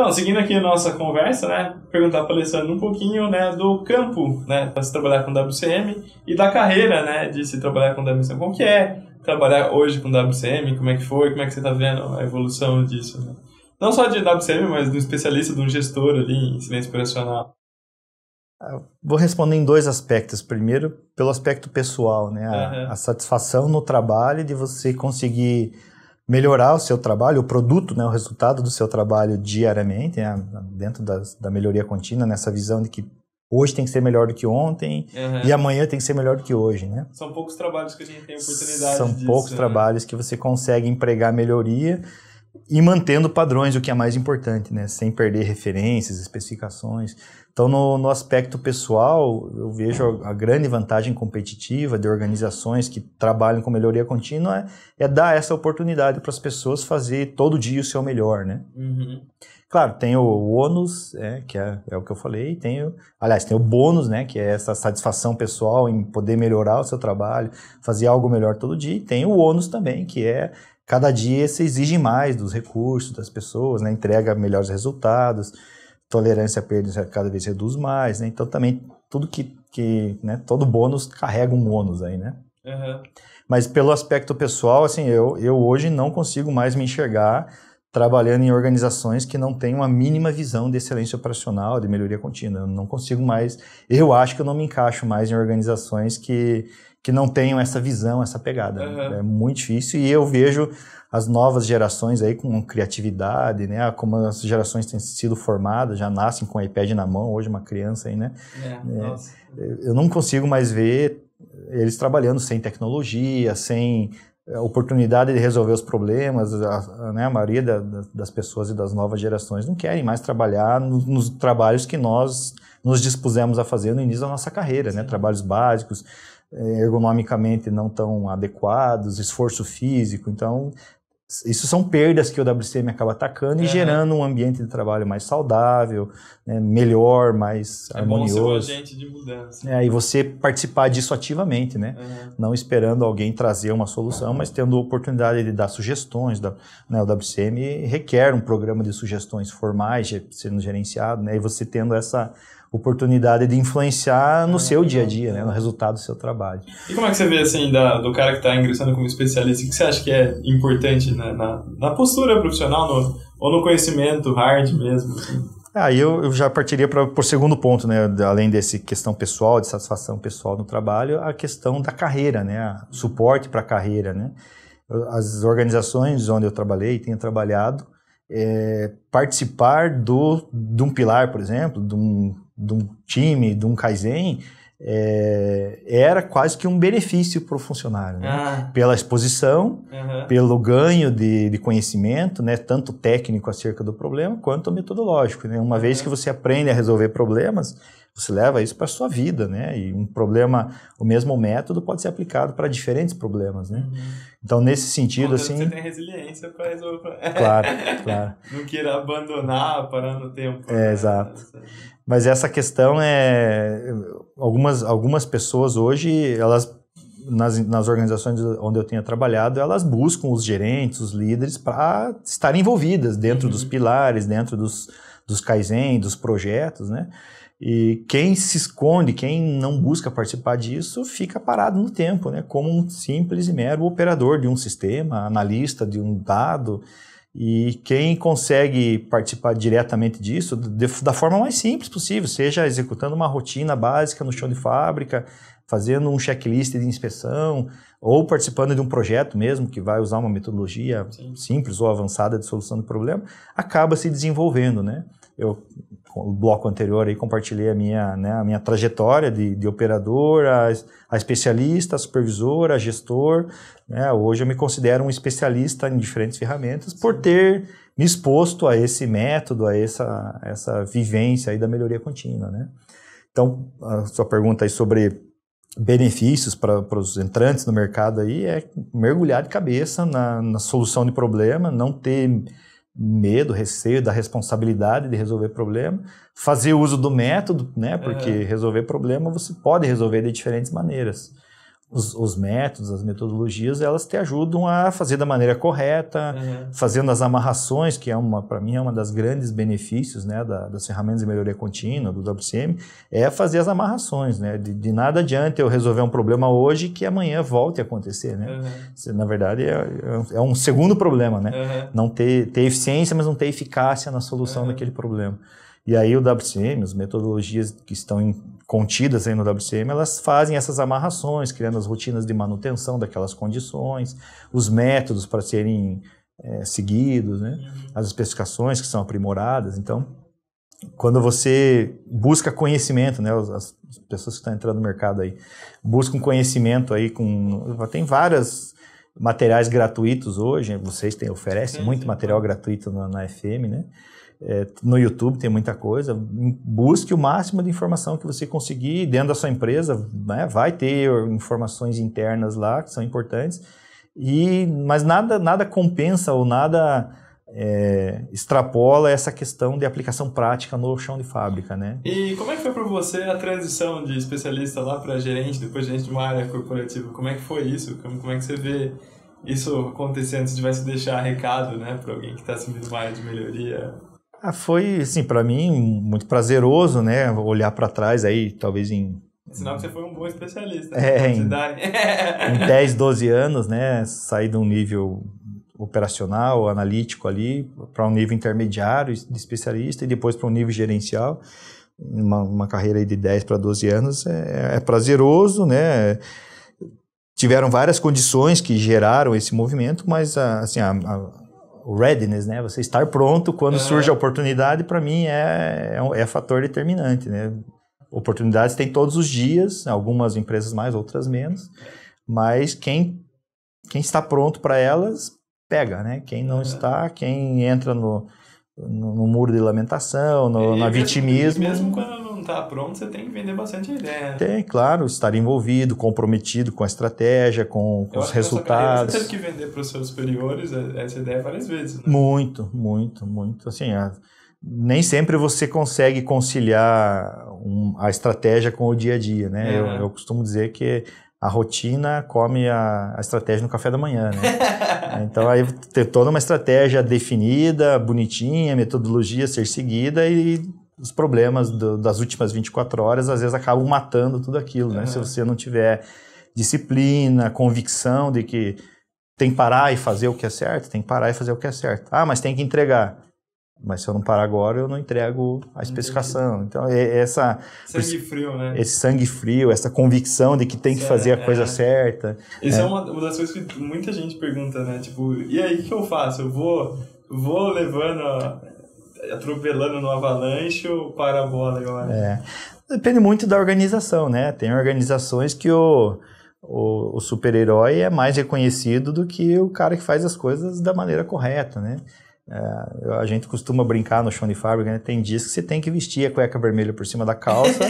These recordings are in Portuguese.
Então, seguindo aqui a nossa conversa, né, perguntar para Alessandro um pouquinho, né, do campo, né, para se trabalhar com WCM e da carreira, né, de se trabalhar com WCM, como que é trabalhar hoje com WCM, como é que foi, como é que você está vendo a evolução disso, né? Não só de WCM, mas de um especialista, de um gestor ali em silêncio operacional. Ah, vou responder em dois aspectos. Primeiro, pelo aspecto pessoal, né? A, uhum. a satisfação no trabalho de você conseguir melhorar o seu trabalho, o produto, né, o resultado do seu trabalho diariamente, né, dentro da da melhoria contínua, nessa visão de que hoje tem que ser melhor do que ontem uhum. e amanhã tem que ser melhor do que hoje, né? São poucos trabalhos que a gente tem oportunidade São disso, poucos né? trabalhos que você consegue empregar melhoria e mantendo padrões, o que é mais importante, né? Sem perder referências, especificações. Então, no, no aspecto pessoal, eu vejo a, a, grande vantagem competitiva de organizações que trabalham com melhoria contínua é, é dar essa oportunidade para as pessoas fazer todo dia o seu melhor, né? Uhum. Claro, tem o ônus, é, que é, é, o que eu falei, tem o, aliás, tem o bônus, né, que é essa satisfação pessoal em poder melhorar o seu trabalho, fazer algo melhor todo dia, e tem o ônus também, que é cada dia se exige mais dos recursos das pessoas, né? entrega melhores resultados, tolerância à perda cada vez reduz mais, né? então também tudo que, que né? todo bônus carrega um ônus aí, né? Uhum. Mas pelo aspecto pessoal, assim, eu, eu hoje não consigo mais me enxergar trabalhando em organizações que não têm uma mínima visão de excelência operacional, de melhoria contínua. Eu não consigo mais, eu acho que eu não me encaixo mais em organizações que, que não tenham essa visão, essa pegada. Uhum. É muito difícil e eu vejo as novas gerações aí com criatividade, né? Como as gerações têm sido formadas, já nascem com o iPad na mão, hoje uma criança aí, né? É, é, eu não consigo mais ver eles trabalhando sem tecnologia, sem é, oportunidade de resolver os problemas, a, né, a maioria da, das pessoas e das novas gerações não querem mais trabalhar nos, nos, trabalhos que nós nos dispusemos a fazer no início da nossa carreira, né? trabalhos básicos, é, ergonomicamente não tão adequados, esforço físico. Então, isso são perdas que o WCM acaba atacando e é. gerando um ambiente de trabalho mais saudável, né, melhor, mais é harmonioso. Bom ser um agente de mudança. É, e você participar disso ativamente, né? É. Não esperando alguém trazer uma solução, mas tendo a oportunidade de dar sugestões. Da, né, o WCM requer um programa de sugestões formais sendo gerenciado, né? E você tendo essa oportunidade de influenciar no é, seu é. dia a dia, né, no resultado do seu trabalho. E como é que você vê, assim, da, do cara que está ingressando como especialista, o que você acha que é importante na, né, na, na postura profissional no, ou no conhecimento hard mesmo? Assim? Aí ah, eu, eu, já partiria para o segundo ponto, né? Além desse questão pessoal, de satisfação pessoal no trabalho, a questão da carreira, né? Suporte para a carreira, né? As organizações onde eu trabalhei, e tenho trabalhado, é, participar do, de um pilar, por exemplo, de um de um time, de um Kaizen, é, era quase que um benefício para o funcionário, né? ah. pela exposição, uhum. pelo ganho de, de, conhecimento, né? tanto técnico acerca do problema quanto metodológico. Né? Uma uhum. vez que você aprende a resolver problemas, você leva isso para a sua vida, né? E um problema, o mesmo método pode ser aplicado para diferentes problemas, né? Uhum. Então, nesse sentido, assim... Você tem resiliência para resolver... Claro, claro. Não queira abandonar, parar no tempo. É, né? exato. Mas essa questão é... Algumas, algumas pessoas hoje, elas nas, nas organizações onde eu tenho trabalhado, elas buscam os gerentes, os líderes, para estarem envolvidas dentro uhum. dos pilares, dentro dos, dos Kaizen, dos projetos, né? E quem se esconde, quem não busca participar disso, fica parado no tempo, né? como um simples e mero operador de um sistema, analista de um dado. E quem consegue participar diretamente disso, de, da forma mais simples possível, seja executando uma rotina básica no chão de fábrica, fazendo um checklist de inspeção, ou participando de um projeto mesmo que vai usar uma metodologia Sim. simples ou avançada de solução do problema, acaba se desenvolvendo. Né? Eu o bloco anterior aí compartilhei a minha, né, a minha trajetória de, de operador, a, a especialista, a supervisor, a gestor. Né? Hoje eu me considero um especialista em diferentes ferramentas por ter me exposto a esse método, a essa, essa vivência aí da melhoria contínua. Né? Então, a sua pergunta aí sobre benefícios para os entrantes no mercado aí é mergulhar de cabeça na, na solução de problema, não ter medo, receio da responsabilidade de resolver problema, fazer uso do método, né? Porque é. resolver problema você pode resolver de diferentes maneiras os, os, métodos, as metodologias, elas te ajudam a fazer da maneira correta, uhum. fazendo as amarrações, que é uma, para mim, é uma das grandes benefícios, né, da, das ferramentas de melhoria contínua, do WCM, é fazer as amarrações, né, de, de nada adianta eu resolver um problema hoje que amanhã volte a acontecer, né. Uhum. Na verdade, é, é, é, um segundo problema, né, uhum. não ter, ter eficiência, mas não ter eficácia na solução daquele problema. E aí o WCM, as metodologias que estão em, contidas aí no WCM, elas fazem essas amarrações, criando as rotinas de manutenção daquelas condições, os métodos para serem é, seguidos, né? Uhum. as especificações que são aprimoradas. Então, quando você busca conhecimento, né? As, pessoas que estão entrando no mercado aí buscam conhecimento aí com tem várias materiais gratuitos hoje. Vocês têm, oferecem muito material gratuito na, na, FM, né? É, no YouTube tem muita coisa. Busque o máximo de informação que você conseguir dentro da sua empresa. Né? Vai ter informações internas lá que são importantes. E, mas nada, nada compensa ou nada é, extrapola essa questão de aplicação prática no chão de fábrica, né? E como é que foi para você a transição de especialista lá para gerente, depois gerente de uma área corporativa? Como é que foi isso? Como, como é que você vê isso acontecendo? Se tivesse que deixar recado, né, para alguém que está assumindo uma área de melhoria? Ah, foi, assim, para mim, muito prazeroso, né? Olhar para trás aí, talvez em Sinal que você foi um bom especialista. É, em, em 10, 12 anos, né? Sair de um nível operacional, analítico ali, para um nível intermediário de especialista e depois para um nível gerencial. Uma, uma carreira de 10 para 12 anos é, é, prazeroso, né? Tiveram várias condições que geraram esse movimento, mas ah, assim, a, a o readiness, né? Você estar pronto quando é. surge a oportunidade, para mim é, é, um, é fator determinante, né? Oportunidades tem todos os dias, algumas empresas mais, outras menos, mas quem, quem está pronto para elas, pega, né? Quem não é. está, quem entra no, no, no, muro de lamentação, no, na vitimismo. Mesmo quando não está pronto, você tem que vender bastante ideia. Né? Tem, claro, estar envolvido, comprometido com a estratégia, com, com os resultados. Carreira, você teve que vender para os seus superiores é, essa ideia várias vezes, né? Muito, muito, muito. Assim, a, nem sempre você consegue conciliar um, a estratégia com o dia a dia, né? É. Eu, eu, costumo dizer que a rotina come a, a estratégia no café da manhã, né? então aí ter toda uma estratégia definida, bonitinha, metodologia a ser seguida e os problemas do, das últimas 24 horas às vezes acabam matando tudo aquilo, né? Uhum. Se você não tiver disciplina, convicção de que tem que parar e fazer o que é certo, tem que parar e fazer o que é certo. Ah, mas tem que entregar. Mas se eu não parar agora, eu não entrego a especificação. Então, é, é essa. Sangue frio, né? Esse sangue frio, essa convicção de que tem que é, fazer a é. coisa certa. Isso né? é. é. uma das coisas que muita gente pergunta, né? Tipo, e aí, o que eu faço? Eu vou, vou levando atropelando no avalanche ou para a bola agora? É. Depende muito da organização, né? Tem organizações que o, o, o super-herói é mais reconhecido do que o cara que faz as coisas da maneira correta, né? É, a gente costuma brincar no chão de fábrica, né? Tem dias que você tem que vestir a cueca vermelha por cima da calça,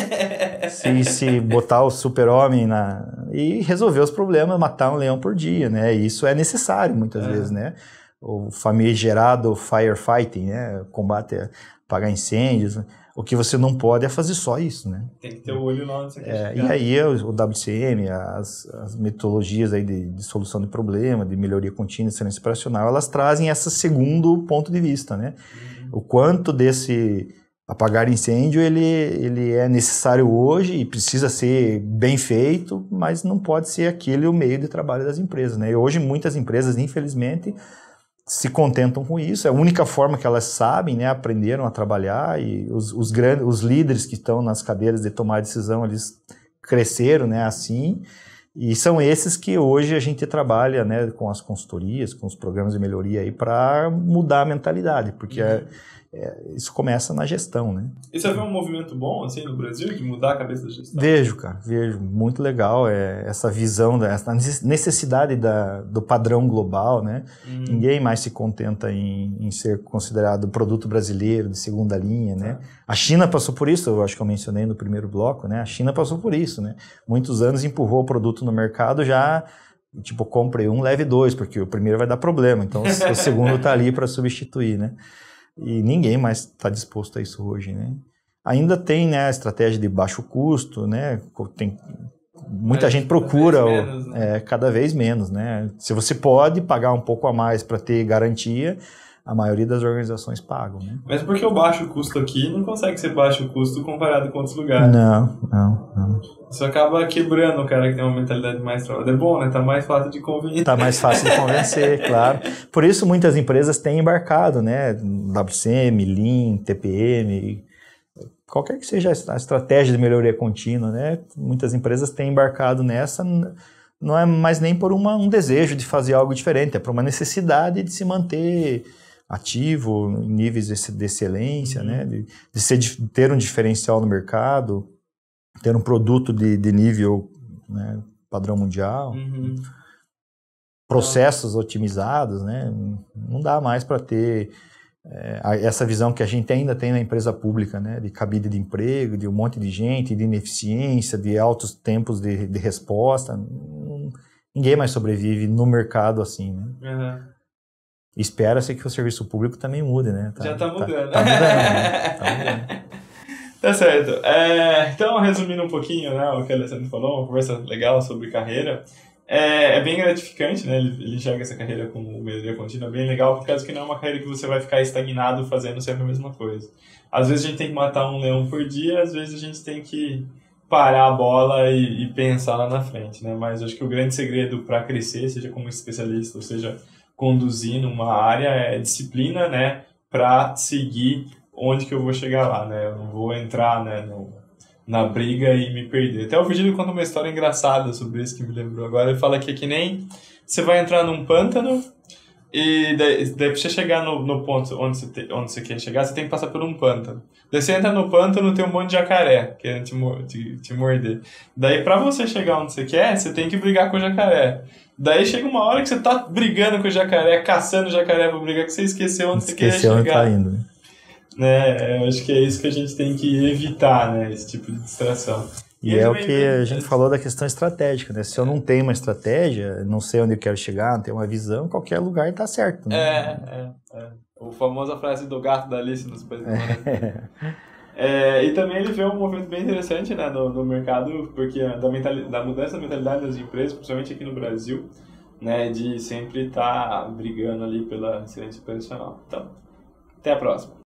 se, se botar o super-homem na... e resolver os problemas, matar um leão por dia, né? isso é necessário muitas é. vezes, né? o famigerado firefighting, né? Combate a apagar incêndios. Né? O que você não pode é fazer só isso, né? Tem que ter o olho lá onde você é, quer E aí o WCM, as, as metodologias aí de, de, solução de problema, de melhoria contínua, excelência operacional, elas trazem esse segundo ponto de vista, né? Uhum. O quanto desse apagar incêndio ele, ele é necessário hoje e precisa ser bem feito, mas não pode ser aquele o meio de trabalho das empresas, né? E hoje muitas empresas, infelizmente, se contentam com isso, é a única forma que elas sabem, né? Aprenderam a trabalhar e os, os grandes, os líderes que estão nas cadeiras de tomar decisão, eles cresceram, né? Assim. E são esses que hoje a gente trabalha, né, com as consultorias, com os programas de melhoria aí para mudar a mentalidade, porque é uhum. é, é, isso começa na gestão, né? E você vê um movimento bom, assim, no Brasil, de mudar a cabeça da gestão? Vejo, cara, vejo. Muito legal é, essa visão, essa necessidade da, do padrão global, né? Hum. Ninguém mais se contenta em, em, ser considerado produto brasileiro de segunda linha, né? Tá. A China passou por isso, eu acho que eu mencionei no primeiro bloco, né? A China passou por isso, né? Muitos anos empurrou o produto no mercado já tipo, compre um, leve dois, porque o primeiro vai dar problema, então o segundo está ali para substituir, né? e ninguém mais está disposto a isso hoje, né? Ainda tem né, a estratégia de baixo custo, né? Tem, muita é, gente procura cada vez, menos, né? é, cada vez menos, né? Se você pode pagar um pouco a mais para ter garantia, a maioria das organizações pagam. Né? Mas porque o baixo custo aqui não consegue ser baixo custo comparado com outros lugares. Não, não, não. Isso acaba quebrando o cara que tem uma mentalidade mais trabalhada. É bom, né? Tá mais fácil de convencer. Tá mais fácil de convencer, claro. Por isso muitas empresas têm embarcado, né? WCM, Lean, TPM, qualquer que seja a estratégia de melhoria contínua, né? Muitas empresas têm embarcado nessa, não é mais nem por uma, um desejo de fazer algo diferente, é por uma necessidade de se manter ativo, em níveis de, de excelência, uhum. né? De, de, ser, de, ter um diferencial no mercado, ter um produto de, de nível né? padrão mundial, uhum. processos então, otimizados, né? Não dá mais para ter é, essa visão que a gente ainda tem na empresa pública, né? De cabida de emprego, de um monte de gente, de ineficiência, de altos tempos de, de resposta. Ninguém mais sobrevive no mercado assim, né? Uhum. Espera-se que o serviço público também mude, né? Tá, Já está mudando. Tá, tá mudando, né? tá mudando. Né? Tá, tá certo. É, então, resumindo um pouquinho né, o que a Alessandra falou, uma conversa legal sobre carreira. É, é bem gratificante, né? Ele, ele enxerga essa carreira como melhoria contínua, bem legal, por causa que não é uma carreira que você vai ficar estagnado fazendo sempre a mesma coisa. Às vezes a gente tem que matar um leão por dia, às vezes a gente tem que parar a bola e, e pensar lá na frente, né? Mas acho que o grande segredo para crescer, seja como especialista, ou seja conduzir numa área é disciplina, né, para seguir onde que eu vou chegar lá, né? Eu não vou entrar, né, no, na briga e me perder. Até o Virgílio conta uma história engraçada sobre isso que me lembrou agora. Ele fala que é que nem você vai entrar num pântano e daí, daí pra você chegar no, no ponto onde você, te, onde você quer chegar, você tem que passar por um pântano. Daí você entra no pântano tem um monte de jacaré querendo te, te, te morder. Daí pra você chegar onde você quer, você tem que brigar com o jacaré. Daí chega uma hora que você tá brigando com o jacaré, caçando o jacaré pra brigar, que você esqueceu onde esqueceu você queria tá chegar. Esqueceu Tá indo, né? né? Eu acho que é isso que a gente tem que evitar, né? Esse tipo de distração. E é o que a gente falou da questão estratégica, né? Se eu não tenho uma estratégia, não sei onde eu quero chegar, não tenho uma visão, qualquer lugar está certo, né? É, é, é. O famosa frase do gato da Alice nos Países é. é, E também ele vê um movimento bem interessante né, no, no mercado, porque da, da mudança da mentalidade das empresas, principalmente aqui no Brasil, né, de sempre estar tá brigando ali pela excelência operacional. Então, até a próxima.